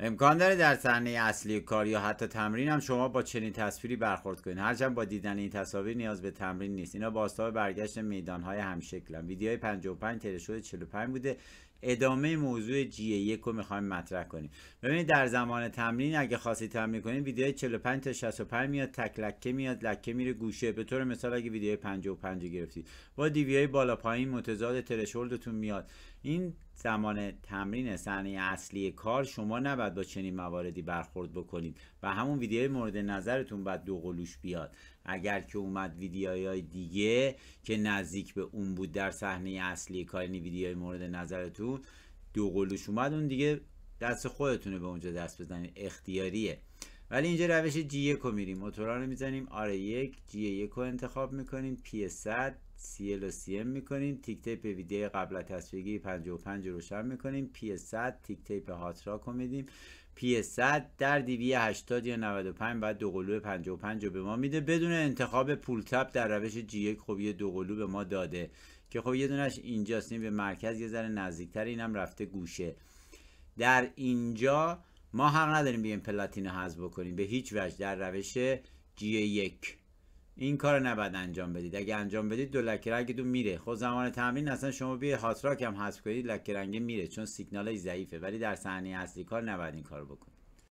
امکان داره در صحنه اصلی کار یا حتی تمرین هم شما با چنین تصویری برخورد کنید هرچند با دیدن این تصاویر نیاز به تمرین نیست اینا باستاب برگشت میدان های هم هم. ویدیو 55 تله 45 بوده ادامه موضوع جی 1 رو میخوایم مطرح کنیم ببینید در زمان تمرین اگه خاصی تمرین کنید ویدیو 45 تا 65 میاد تک لکه میاد لکه میره گوشه به طور مثال اگه ویدیو 55 گرفتید با دیوی بالا پایین متضاد ترشولدتون میاد این زمان تمرین صحنه اصلی کار شما نباید با چنین مواردی برخورد بکنید و همون ویدیوی مورد نظرتون باید دو قلوش بیاد اگر که اومد ویدیوهای دیگه که نزدیک به اون بود در صحنه اصلی کار این یعنی ویدیوی مورد نظرتون دو قلوش اومد اون دیگه دست خودتونه به اونجا دست بزنید اختیاریه ولی اینجا روش جی 1 رو میریم موتورا رو میزنیم آره یک G1 رو انتخاب میکنیم P100 CL و CM میکنیم تیک تیپ ویدیو قبل از 55 روشن میکنیم پی 100 تیک تیپ هاترک رو میدیم P100 در دیوی 80 یا 95 بعد دو 55 رو به ما میده بدون انتخاب پول تپ در روش جی 1 خب یه دو به ما داده که خب یه دونش اینجاست این به مرکز یه ذره نزدیکتر اینم رفته گوشه در اینجا ما حق نداریم بیایم پلاتین رو حذف بکنیم به هیچ وجه در روش جی یک این کار نباید انجام بدید اگه انجام بدید دو لکه دو میره خب زمان تمرین اصلا شما بیا هاتراک هم حذف کنید لکه رنگ میره چون سیگنالش ضعیفه ولی در صحنه اصلی کار نباید این کار بکنید